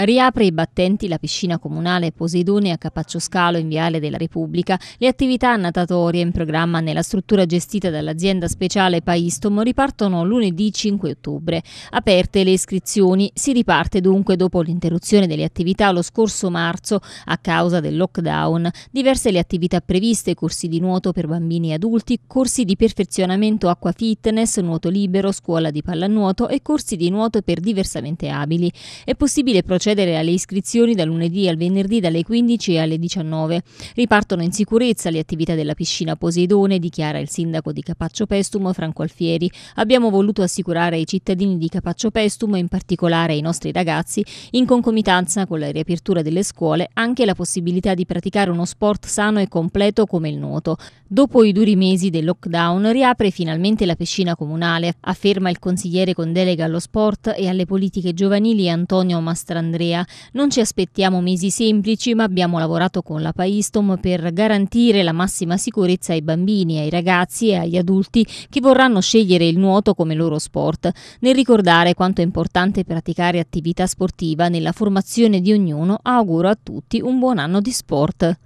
Riapre i battenti la piscina comunale Poseidone a Capaccio Scalo in Viale della Repubblica. Le attività natatorie in programma nella struttura gestita dall'azienda speciale Paistomo ripartono lunedì 5 ottobre. Aperte le iscrizioni, si riparte dunque dopo l'interruzione delle attività lo scorso marzo a causa del lockdown. Diverse le attività previste, corsi di nuoto per bambini e adulti, corsi di perfezionamento acqua fitness, nuoto libero, scuola di pallanuoto e corsi di nuoto per diversamente abili. È possibile procedere procedere alle iscrizioni da lunedì al venerdì dalle 15 alle 19. Ripartono in sicurezza le attività della piscina Poseidone, dichiara il sindaco di Capaccio Pestum Franco Alfieri. Abbiamo voluto assicurare ai cittadini di Capaccio Pestum, in particolare ai nostri ragazzi, in concomitanza con la riapertura delle scuole, anche la possibilità di praticare uno sport sano e completo come il nuoto. Dopo i duri mesi del lockdown riapre finalmente la piscina comunale, afferma il consigliere con delega allo sport e alle politiche giovanili Antonio Mastrandrea Andrea. Non ci aspettiamo mesi semplici, ma abbiamo lavorato con la Paistom per garantire la massima sicurezza ai bambini, ai ragazzi e agli adulti che vorranno scegliere il nuoto come loro sport, nel ricordare quanto è importante praticare attività sportiva nella formazione di ognuno, auguro a tutti un buon anno di sport.